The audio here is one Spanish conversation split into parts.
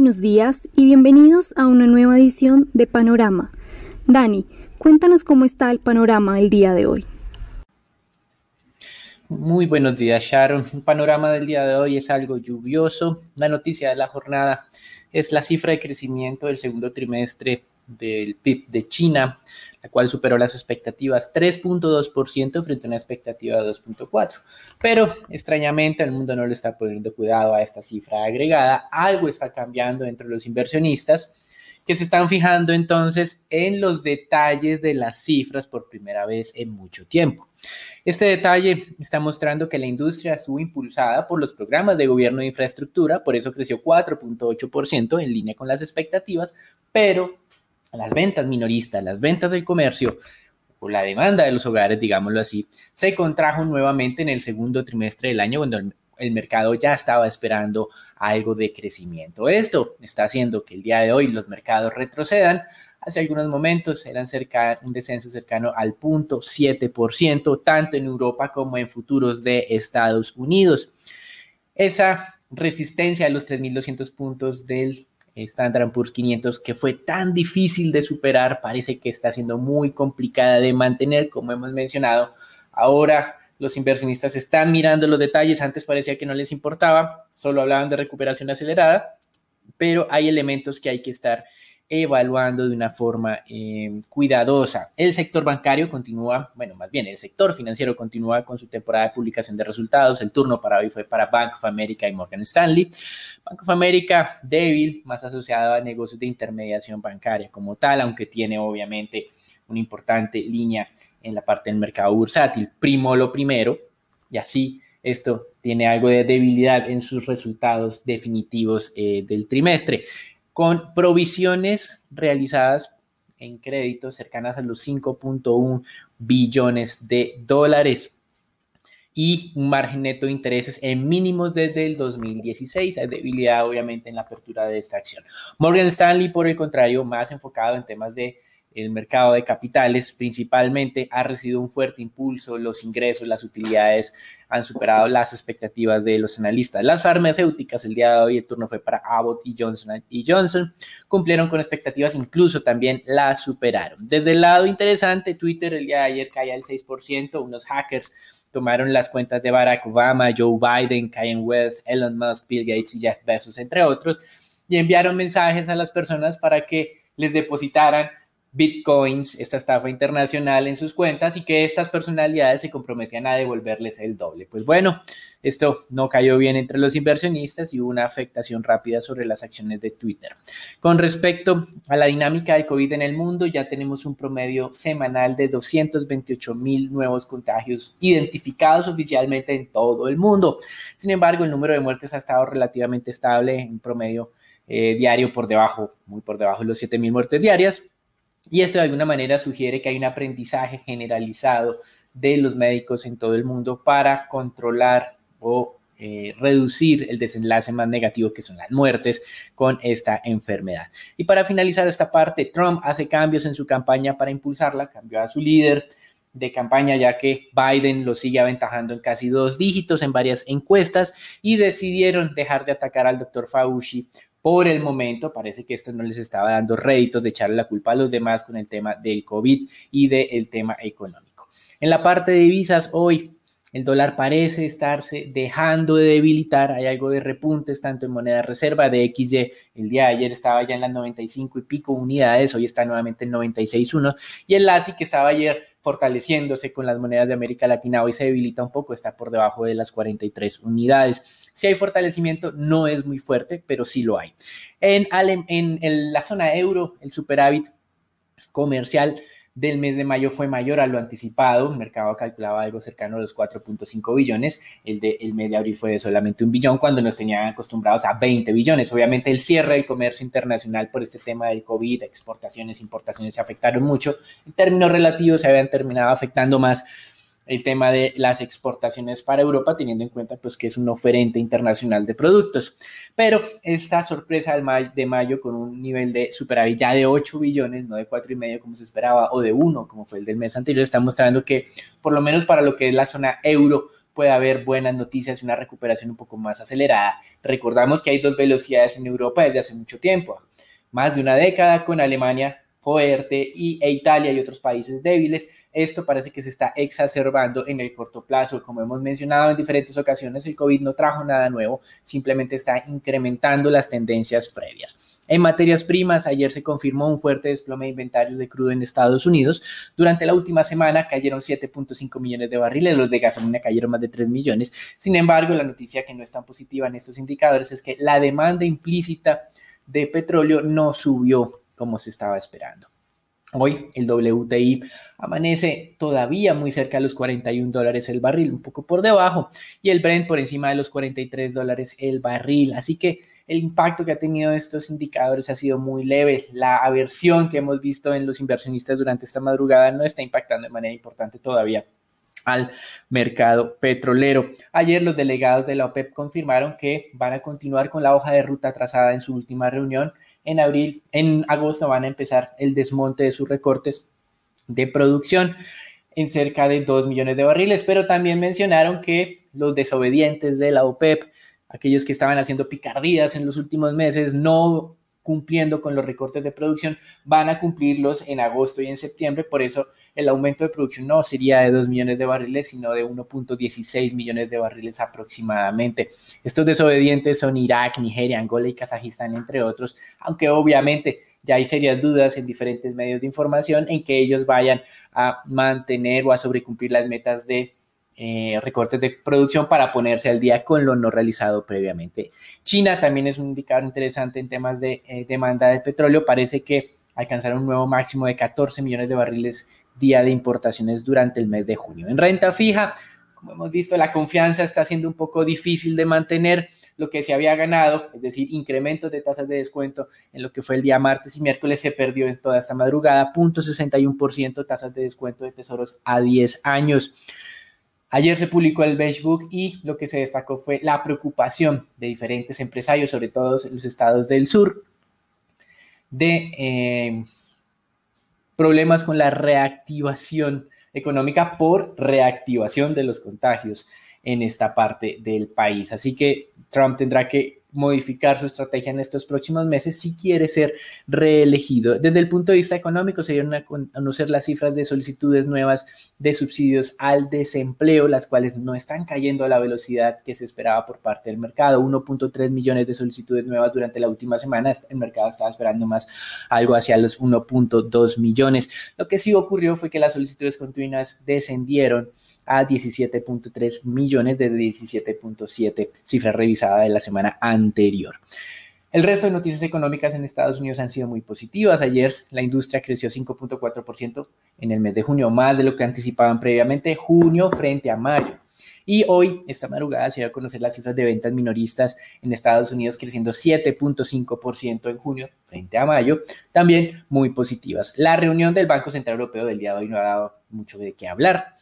buenos días y bienvenidos a una nueva edición de Panorama. Dani, cuéntanos cómo está el panorama el día de hoy. Muy buenos días, Sharon. El panorama del día de hoy es algo lluvioso. La noticia de la jornada es la cifra de crecimiento del segundo trimestre del PIB de China, la cual superó las expectativas 3.2% frente a una expectativa de 2.4%. Pero extrañamente el mundo no le está poniendo cuidado a esta cifra agregada. Algo está cambiando entre los inversionistas que se están fijando entonces en los detalles de las cifras por primera vez en mucho tiempo. Este detalle está mostrando que la industria estuvo impulsada por los programas de gobierno de infraestructura, por eso creció 4.8% en línea con las expectativas, pero las ventas minoristas, las ventas del comercio o la demanda de los hogares, digámoslo así, se contrajo nuevamente en el segundo trimestre del año cuando el, mercado ya estaba esperando algo de crecimiento. Esto está haciendo que el día de hoy los mercados retrocedan. Hace algunos momentos eran un descenso cercano al punto 7%, tanto en Europa como en futuros de Estados Unidos. Esa resistencia a los 3.200 puntos del Standard Poor's 500 que fue tan difícil de superar, parece que está siendo muy complicada de mantener, como hemos mencionado. Ahora los inversionistas están mirando los detalles, antes parecía que no les importaba, solo hablaban de recuperación acelerada, pero hay elementos que hay que estar evaluando de una forma em, cuidadosa. El sector bancario continúa, bueno, más bien el sector financiero continúa con su temporada de publicación de resultados. El turno para hoy fue para Bank of America y Morgan Stanley. Bank of America débil, más asociado a negocios de intermediación bancaria como tal, aunque tiene obviamente una importante línea en la parte del mercado bursátil. Primo lo primero y así esto tiene algo de debilidad en sus resultados definitivos eh, del trimestre con provisiones realizadas en créditos cercanas a los 5.1 billones de dólares y un margen neto de intereses en mínimos desde el 2016. Hay debilidad obviamente en la apertura de esta acción. Morgan Stanley, por el contrario, más enfocado en temas de el mercado de capitales principalmente ha recibido un fuerte impulso, los ingresos, las utilidades han superado las expectativas de los analistas. Las farmacéuticas el día de hoy el turno fue para Abbott y Johnson y Johnson cumplieron con expectativas, incluso también las superaron. Desde el lado interesante, Twitter el día de ayer caía el 6%, unos hackers tomaron las cuentas de Barack Obama, Joe Biden, Kanye West, Elon Musk, Bill Gates y Jeff Bezos entre otros y enviaron mensajes a las personas para que les depositaran bitcoins, esta estafa internacional en sus cuentas y que estas personalidades se comprometían a devolverles el doble. Pues bueno, esto no cayó bien entre los inversionistas y hubo una afectación rápida sobre las acciones de Twitter. Con respecto a la dinámica de COVID en el mundo, ya tenemos un promedio semanal de 228 mil nuevos contagios identificados oficialmente en todo el mundo. Sin embargo, el número de muertes ha estado relativamente estable en promedio eh, diario por debajo, muy por debajo de los 7 mil muertes diarias y esto de alguna manera sugiere que hay un aprendizaje generalizado de los médicos en todo el mundo para controlar o eh, reducir el desenlace más negativo que son las muertes con esta enfermedad. Y para finalizar esta parte, Trump hace cambios en su campaña para impulsarla, cambió a su líder de campaña ya que Biden lo sigue aventajando en casi dos dígitos en varias encuestas y decidieron dejar de atacar al doctor Fauci por el momento parece que esto no les estaba dando réditos de echarle la culpa a los demás con el tema del COVID y del tema económico. En la parte de divisas, hoy el dólar parece estarse dejando de debilitar, hay algo de repuntes tanto en moneda reserva de XY, el día de ayer estaba ya en las 95 y pico unidades, hoy está nuevamente en 96.1 y el LASI, que estaba ayer fortaleciéndose con las monedas de América Latina hoy se debilita un poco, está por debajo de las 43 unidades. Si hay fortalecimiento, no es muy fuerte, pero sí lo hay. En, en la zona euro, el superávit comercial del mes de mayo fue mayor a lo anticipado, el mercado calculaba algo cercano a los 4.5 billones, el del mes de abril fue de solamente un billón cuando nos tenían acostumbrados a 20 billones. Obviamente el cierre del comercio internacional por este tema del COVID, exportaciones, importaciones se afectaron mucho, en términos relativos se habían terminado afectando más el tema de las exportaciones para Europa, teniendo en cuenta pues, que es un oferente internacional de productos. Pero esta sorpresa de mayo con un nivel de superávit ya de 8 billones, no de 4,5 como se esperaba, o de 1 como fue el del mes anterior, está mostrando que por lo menos para lo que es la zona euro puede haber buenas noticias y una recuperación un poco más acelerada. Recordamos que hay dos velocidades en Europa desde hace mucho tiempo, más de una década con Alemania fuerte y, e Italia y otros países débiles. Esto parece que se está exacerbando en el corto plazo. Como hemos mencionado en diferentes ocasiones, el COVID no trajo nada nuevo, simplemente está incrementando las tendencias previas. En materias primas, ayer se confirmó un fuerte desplome de inventarios de crudo en Estados Unidos. Durante la última semana cayeron 7.5 millones de barriles, los de gasolina cayeron más de 3 millones. Sin embargo, la noticia que no es tan positiva en estos indicadores es que la demanda implícita de petróleo no subió como se estaba esperando. Hoy el WTI amanece todavía muy cerca de los 41 dólares el barril, un poco por debajo, y el Brent por encima de los 43 dólares el barril. Así que el impacto que ha tenido estos indicadores ha sido muy leve. La aversión que hemos visto en los inversionistas durante esta madrugada no está impactando de manera importante todavía al mercado petrolero. Ayer los delegados de la OPEP confirmaron que van a continuar con la hoja de ruta trazada en su última reunión. En abril, en agosto van a empezar el desmonte de sus recortes de producción en cerca de 2 millones de barriles, pero también mencionaron que los desobedientes de la OPEP, aquellos que estaban haciendo picardías en los últimos meses, no cumpliendo con los recortes de producción, van a cumplirlos en agosto y en septiembre, por eso el aumento de producción no sería de 2 millones de barriles, sino de 1.16 millones de barriles aproximadamente. Estos desobedientes son Irak, Nigeria, Angola y Kazajistán, entre otros, aunque obviamente ya hay serias dudas en diferentes medios de información en que ellos vayan a mantener o a sobrecumplir las metas de eh, recortes de producción para ponerse al día con lo no realizado previamente. China también es un indicador interesante en temas de eh, demanda de petróleo. Parece que alcanzaron un nuevo máximo de 14 millones de barriles día de importaciones durante el mes de junio. En renta fija, como hemos visto, la confianza está siendo un poco difícil de mantener lo que se había ganado, es decir, incrementos de tasas de descuento en lo que fue el día martes y miércoles, se perdió en toda esta madrugada, 0.61%, tasas de descuento de tesoros a 10 años. Ayer se publicó el Beige y lo que se destacó fue la preocupación de diferentes empresarios, sobre todo en los estados del sur, de eh, problemas con la reactivación económica por reactivación de los contagios en esta parte del país. Así que Trump tendrá que modificar su estrategia en estos próximos meses si quiere ser reelegido. Desde el punto de vista económico, se dieron a conocer las cifras de solicitudes nuevas de subsidios al desempleo, las cuales no están cayendo a la velocidad que se esperaba por parte del mercado. 1.3 millones de solicitudes nuevas durante la última semana. El mercado estaba esperando más algo hacia los 1.2 millones. Lo que sí ocurrió fue que las solicitudes continuas descendieron a 17.3 millones de 17.7, cifra revisada de la semana anterior. El resto de noticias económicas en Estados Unidos han sido muy positivas. Ayer la industria creció 5.4% en el mes de junio, más de lo que anticipaban previamente, junio frente a mayo. Y hoy, esta madrugada, se va a conocer las cifras de ventas minoristas en Estados Unidos, creciendo 7.5% en junio frente a mayo, también muy positivas. La reunión del Banco Central Europeo del día de hoy no ha dado mucho de qué hablar.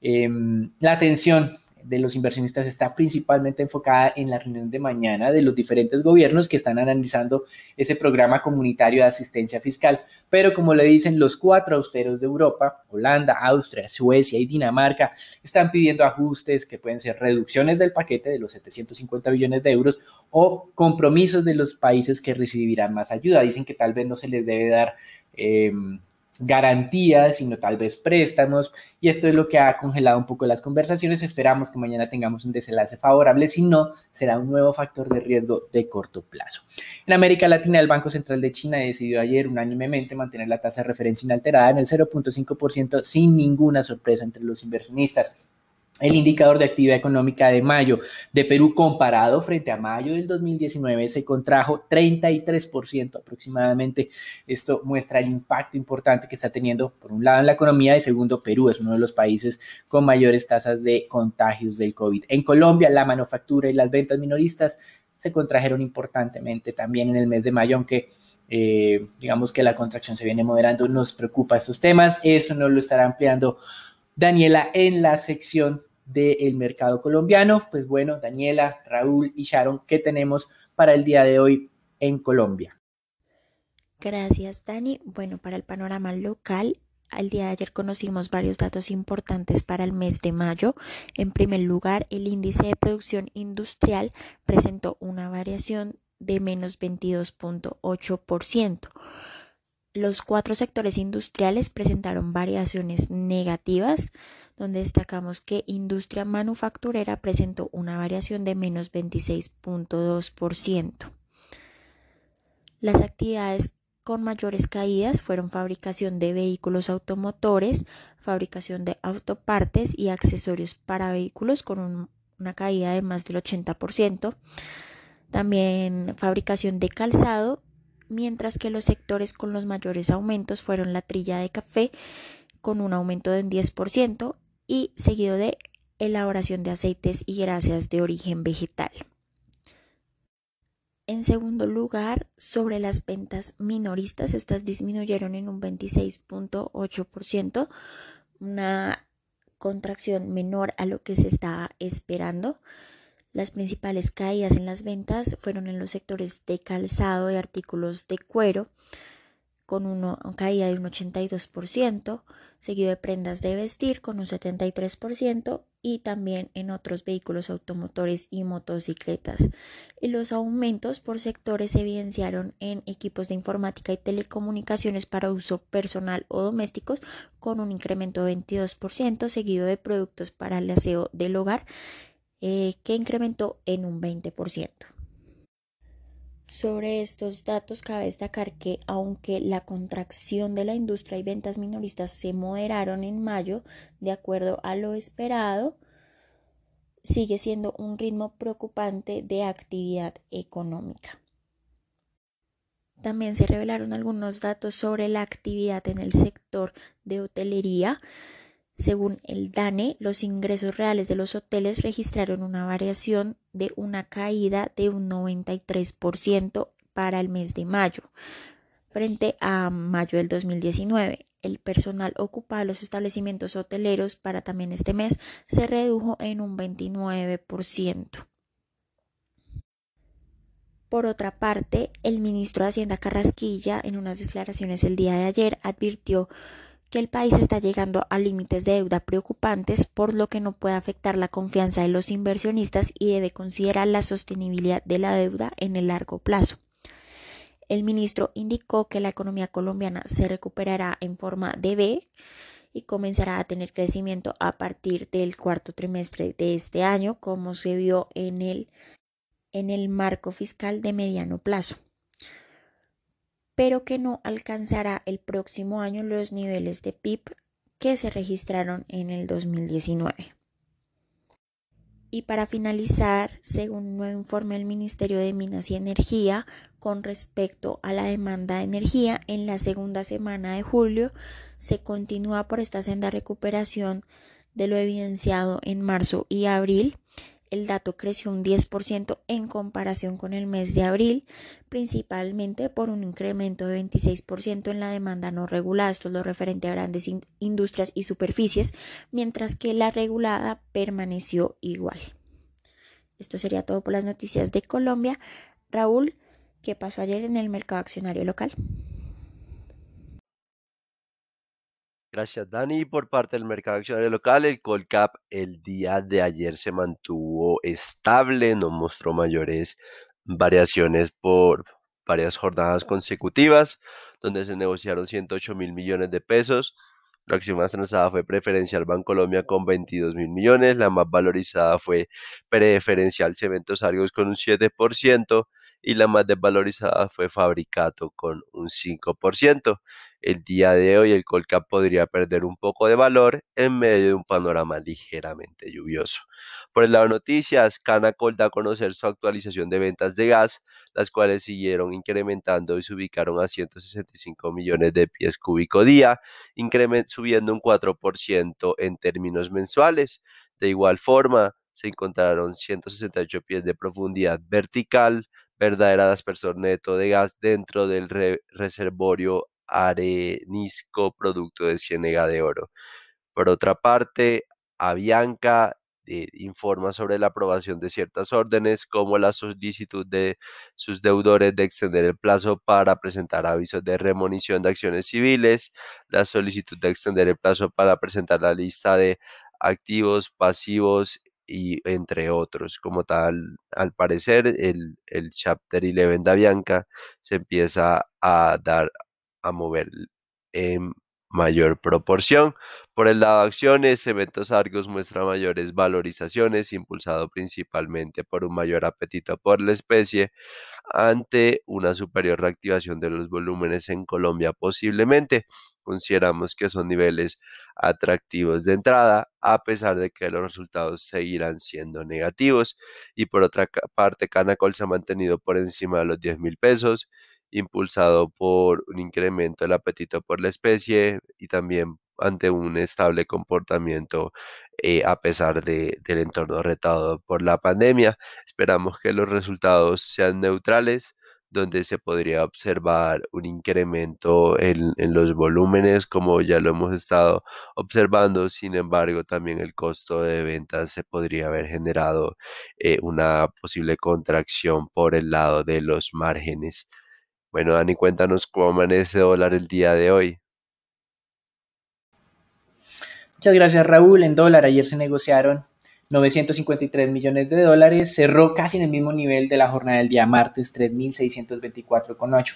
Em, la atención de los inversionistas está principalmente enfocada en la reunión de mañana de los diferentes gobiernos que están analizando ese programa comunitario de asistencia fiscal. Pero como le dicen los cuatro austeros de Europa, Holanda, Austria, Suecia y Dinamarca, están pidiendo ajustes que pueden ser reducciones del paquete de los 750 billones de euros o compromisos de los países que recibirán más ayuda. Dicen que tal vez no se les debe dar... Em, garantías, sino tal vez préstamos. Y esto es lo que ha congelado un poco las conversaciones. Esperamos que mañana tengamos un desenlace favorable. Si no, será un nuevo factor de riesgo de corto plazo. En América Latina, el Banco Central de China decidió ayer unánimemente mantener la tasa de referencia inalterada en el 0.5% sin ninguna sorpresa entre los inversionistas el indicador de actividad económica de mayo de Perú comparado frente a mayo del 2019 se contrajo 33% aproximadamente. Esto muestra el impacto importante que está teniendo, por un lado, en la economía y segundo, Perú es uno de los países con mayores tasas de contagios del COVID. En Colombia, la manufactura y las ventas minoristas se contrajeron importantemente también en el mes de mayo, aunque... Eh, digamos que la contracción se viene moderando, nos preocupa estos temas, eso nos lo estará ampliando Daniela en la sección del mercado colombiano. Pues bueno, Daniela, Raúl y Sharon, ¿qué tenemos para el día de hoy en Colombia? Gracias, Dani. Bueno, para el panorama local, al día de ayer conocimos varios datos importantes para el mes de mayo. En primer lugar, el índice de producción industrial presentó una variación de menos 22.8%. Los cuatro sectores industriales presentaron variaciones negativas, donde destacamos que industria manufacturera presentó una variación de menos 26.2%. Las actividades con mayores caídas fueron fabricación de vehículos automotores, fabricación de autopartes y accesorios para vehículos con una caída de más del 80%, también fabricación de calzado, mientras que los sectores con los mayores aumentos fueron la trilla de café con un aumento de un 10%, y seguido de elaboración de aceites y grasas de origen vegetal. En segundo lugar, sobre las ventas minoristas, estas disminuyeron en un 26.8%, una contracción menor a lo que se estaba esperando. Las principales caídas en las ventas fueron en los sectores de calzado y artículos de cuero, con una caída de un 82%, seguido de prendas de vestir con un 73% y también en otros vehículos automotores y motocicletas. los aumentos por sectores se evidenciaron en equipos de informática y telecomunicaciones para uso personal o domésticos con un incremento de 22%, seguido de productos para el aseo del hogar eh, que incrementó en un 20%. Sobre estos datos cabe destacar que aunque la contracción de la industria y ventas minoristas se moderaron en mayo de acuerdo a lo esperado, sigue siendo un ritmo preocupante de actividad económica. También se revelaron algunos datos sobre la actividad en el sector de hotelería según el DANE, los ingresos reales de los hoteles registraron una variación de una caída de un 93% para el mes de mayo frente a mayo del 2019. El personal ocupado en los establecimientos hoteleros para también este mes se redujo en un 29%. Por otra parte, el ministro de Hacienda Carrasquilla, en unas declaraciones el día de ayer, advirtió que el país está llegando a límites de deuda preocupantes, por lo que no puede afectar la confianza de los inversionistas y debe considerar la sostenibilidad de la deuda en el largo plazo. El ministro indicó que la economía colombiana se recuperará en forma de B y comenzará a tener crecimiento a partir del cuarto trimestre de este año, como se vio en el, en el marco fiscal de mediano plazo pero que no alcanzará el próximo año los niveles de PIB que se registraron en el 2019. Y para finalizar, según un nuevo informe del Ministerio de Minas y Energía con respecto a la demanda de energía, en la segunda semana de julio se continúa por esta senda de recuperación de lo evidenciado en marzo y abril el dato creció un 10% en comparación con el mes de abril, principalmente por un incremento de 26% en la demanda no regulada, esto es lo referente a grandes industrias y superficies, mientras que la regulada permaneció igual. Esto sería todo por las noticias de Colombia. Raúl, ¿qué pasó ayer en el mercado accionario local? Gracias, Dani. Por parte del mercado accionario local, el cap el día de ayer se mantuvo estable, no mostró mayores variaciones por varias jornadas consecutivas, donde se negociaron 108 mil millones de pesos. La acción más transada fue Preferencial Colombia con 22 mil millones, la más valorizada fue Preferencial Cementos Argos con un 7%, y la más desvalorizada fue Fabricato con un 5%. El día de hoy el Colcap podría perder un poco de valor en medio de un panorama ligeramente lluvioso. Por el lado de noticias, Canacol da a conocer su actualización de ventas de gas, las cuales siguieron incrementando y se ubicaron a 165 millones de pies cúbico día, subiendo un 4% en términos mensuales. De igual forma, se encontraron 168 pies de profundidad vertical, verdadera dispersor neto de gas dentro del reservorio arenisco producto de Ciénega de Oro. Por otra parte, Avianca eh, informa sobre la aprobación de ciertas órdenes, como la solicitud de sus deudores de extender el plazo para presentar avisos de remonición de acciones civiles, la solicitud de extender el plazo para presentar la lista de activos, pasivos y entre otros. Como tal, al parecer, el, el chapter 11 de Bianca se empieza a dar, a mover. en em, mayor proporción. Por el lado de acciones, Cementos Argos muestra mayores valorizaciones, impulsado principalmente por un mayor apetito por la especie, ante una superior reactivación de los volúmenes en Colombia posiblemente. Consideramos que son niveles atractivos de entrada, a pesar de que los resultados seguirán siendo negativos. Y por otra parte, Canacol se ha mantenido por encima de los 10 mil pesos impulsado por un incremento del apetito por la especie y también ante un estable comportamiento eh, a pesar del entorno retado por la pandemia. Esperamos que los resultados sean neutrales, donde se podría observar un incremento en, los volúmenes, como ya lo hemos estado observando. Sin embargo, también el costo de ventas se podría haber generado eh, una posible contracción por el lado de los márgenes. Bueno, Dani, cuéntanos cómo amanece dólar el día de hoy. Muchas gracias, Raúl. En dólar ayer se negociaron 953 millones de dólares, cerró casi en el mismo nivel de la jornada del día martes, 3.624,8.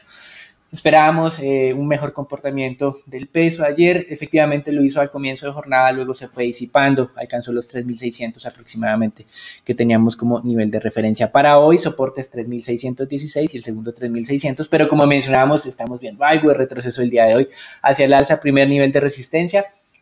Esperábamos eh, un mejor comportamiento del peso ayer, efectivamente lo hizo al comienzo de jornada, luego se fue disipando, alcanzó los 3.600 aproximadamente que teníamos como nivel de referencia para hoy, soportes 3.616 y el segundo 3.600, pero como mencionábamos, estamos viendo algo de retroceso el día de hoy hacia el alza, primer nivel de resistencia,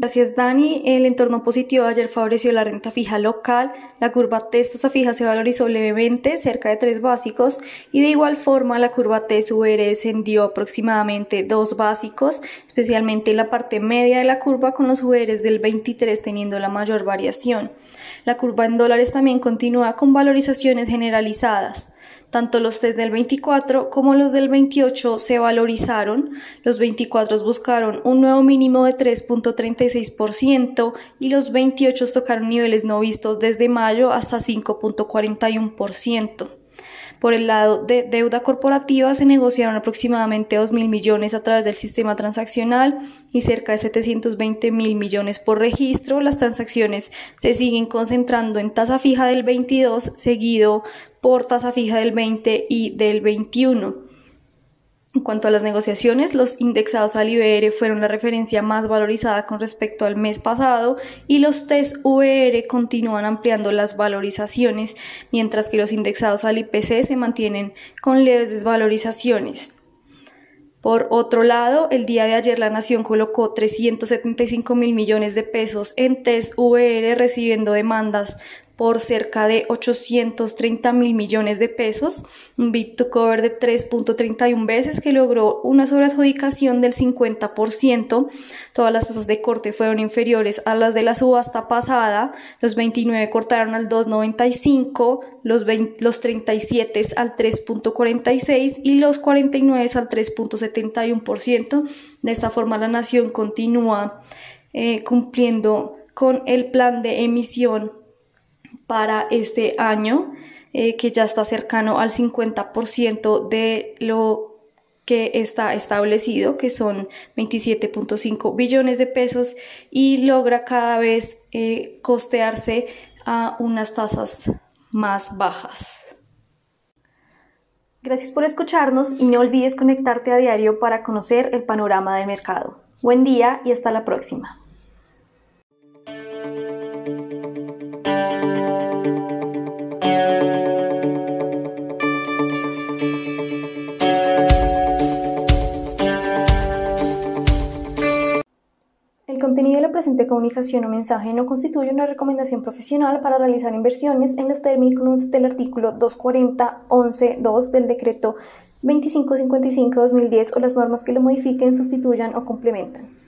Gracias, Dani. El entorno positivo ayer favoreció la renta fija local. La curva T fija se valorizó levemente, cerca de tres básicos, y de igual forma la curva T UR descendió aproximadamente dos básicos, especialmente en la parte media de la curva con los URs del 23 teniendo la mayor variación. La curva en dólares también continúa con valorizaciones generalizadas. Tanto los test del 24 como los del 28 se valorizaron. Los 24 buscaron un nuevo mínimo de 3.36% y los 28 tocaron niveles no vistos desde mayo hasta 5.41%. Por el lado de deuda corporativa se negociaron aproximadamente 2.000 millones a través del sistema transaccional y cerca de 720 mil millones por registro. Las transacciones se siguen concentrando en tasa fija del 22, seguido por tasa fija del 20 y del 21. En cuanto a las negociaciones, los indexados al IBR fueron la referencia más valorizada con respecto al mes pasado y los test VR continúan ampliando las valorizaciones, mientras que los indexados al IPC se mantienen con leves desvalorizaciones. Por otro lado, el día de ayer la Nación colocó 375 mil millones de pesos en test VR recibiendo demandas por cerca de 830 mil millones de pesos, un bit to cover de 3.31 veces que logró una sobreadjudicación del 50%. Todas las tasas de corte fueron inferiores a las de la subasta pasada. Los 29 cortaron al 2.95, los, 20, los 37 al 3.46 y los 49 al 3.71%. De esta forma la nación continúa eh, cumpliendo con el plan de emisión para este año, eh, que ya está cercano al 50% de lo que está establecido, que son 27.5 billones de pesos, y logra cada vez eh, costearse a unas tasas más bajas. Gracias por escucharnos y no olvides conectarte a diario para conocer el panorama del mercado. Buen día y hasta la próxima. contenido de la presente comunicación o mensaje no constituye una recomendación profesional para realizar inversiones en los términos del artículo 240.11.2 del decreto 2555-2010 o las normas que lo modifiquen, sustituyan o complementan.